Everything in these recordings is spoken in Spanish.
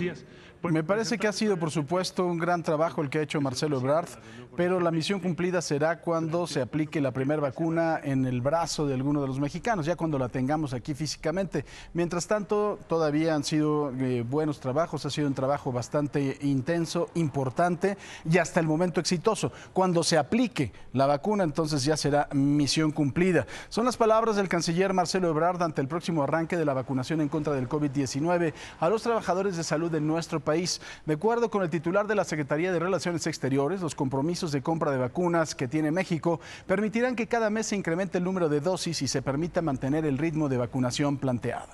Me pues, parece que ha sido, por supuesto, un gran trabajo el que ha hecho Marcelo Ebrard, pero la misión cumplida será cuando se aplique la primera vacuna en el brazo de alguno de los mexicanos, ya cuando la tengamos aquí físicamente. Mientras tanto, todavía han sido eh, buenos trabajos, ha sido un trabajo bastante intenso, importante y hasta el momento exitoso. Cuando se aplique la vacuna, entonces ya será misión cumplida. Son las palabras del canciller Marcelo Ebrard ante el próximo arranque de la vacunación en contra del COVID-19 a los trabajadores de salud de nuestro país. De acuerdo con el titular de la Secretaría de Relaciones Exteriores, los compromisos de compra de vacunas que tiene México permitirán que cada mes se incremente el número de dosis y se permita mantener el ritmo de vacunación planteado.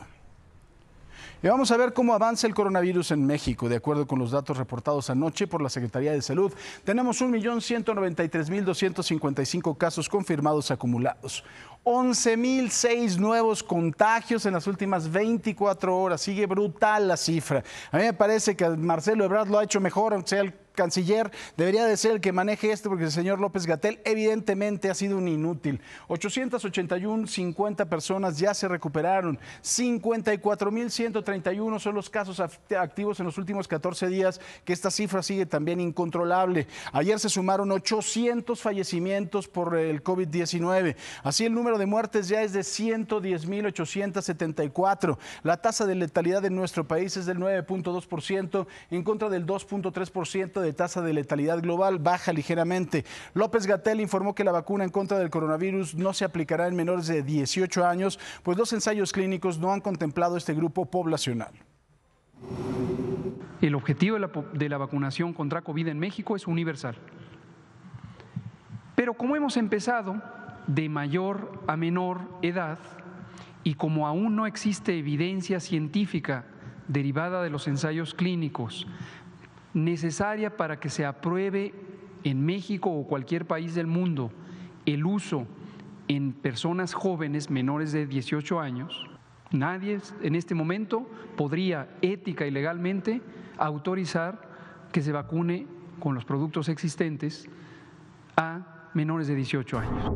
Y vamos a ver cómo avanza el coronavirus en México. De acuerdo con los datos reportados anoche por la Secretaría de Salud, tenemos 1.193.255 casos confirmados acumulados. 11.006 nuevos contagios en las últimas 24 horas. Sigue brutal la cifra. A mí me parece que Marcelo Ebrard lo ha hecho mejor, aunque sea el canciller debería de ser el que maneje esto porque el señor López Gatel evidentemente ha sido un inútil. 881, 50 personas ya se recuperaron, 54.131 son los casos activos en los últimos 14 días, que esta cifra sigue también incontrolable. Ayer se sumaron 800 fallecimientos por el COVID-19. Así el número de muertes ya es de 110.874. La tasa de letalidad en nuestro país es del 9.2% en contra del 2.3% de tasa de letalidad global, baja ligeramente. López Gatel informó que la vacuna en contra del coronavirus no se aplicará en menores de 18 años, pues los ensayos clínicos no han contemplado este grupo poblacional. El objetivo de la, de la, vacunación contra COVID en México es universal. Pero como hemos empezado de mayor a menor edad y como aún no existe evidencia científica derivada de los ensayos clínicos necesaria para que se apruebe en México o cualquier país del mundo el uso en personas jóvenes menores de 18 años, nadie en este momento podría ética y legalmente autorizar que se vacune con los productos existentes a menores de 18 años.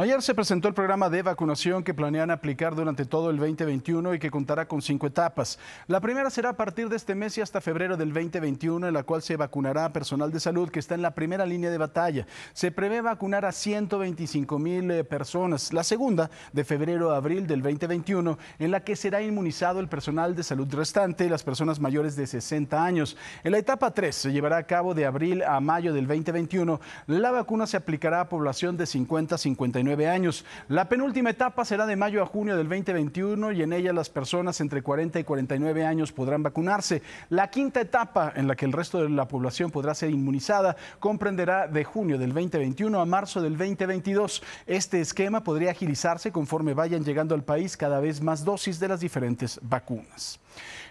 Ayer se presentó el programa de vacunación que planean aplicar durante todo el 2021 y que contará con cinco etapas. La primera será a partir de este mes y hasta febrero del 2021, en la cual se vacunará a personal de salud que está en la primera línea de batalla. Se prevé vacunar a 125 mil eh, personas. La segunda, de febrero a abril del 2021, en la que será inmunizado el personal de salud restante y las personas mayores de 60 años. En la etapa 3 se llevará a cabo de abril a mayo del 2021. La vacuna se aplicará a población de 50 a 59 años. La penúltima etapa será de mayo a junio del 2021 y en ella las personas entre 40 y 49 años podrán vacunarse. La quinta etapa, en la que el resto de la población podrá ser inmunizada, comprenderá de junio del 2021 a marzo del 2022. Este esquema podría agilizarse conforme vayan llegando al país cada vez más dosis de las diferentes vacunas.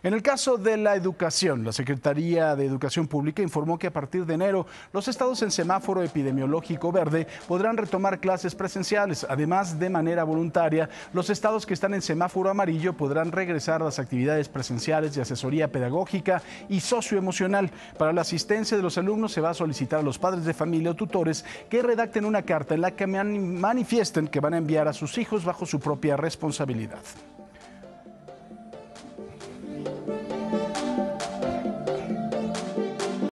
En el caso de la educación, la Secretaría de Educación Pública informó que a partir de enero los estados en semáforo epidemiológico verde podrán retomar clases presenciales Además, de manera voluntaria, los estados que están en semáforo amarillo podrán regresar a las actividades presenciales de asesoría pedagógica y socioemocional. Para la asistencia de los alumnos se va a solicitar a los padres de familia o tutores que redacten una carta en la que manifiesten que van a enviar a sus hijos bajo su propia responsabilidad.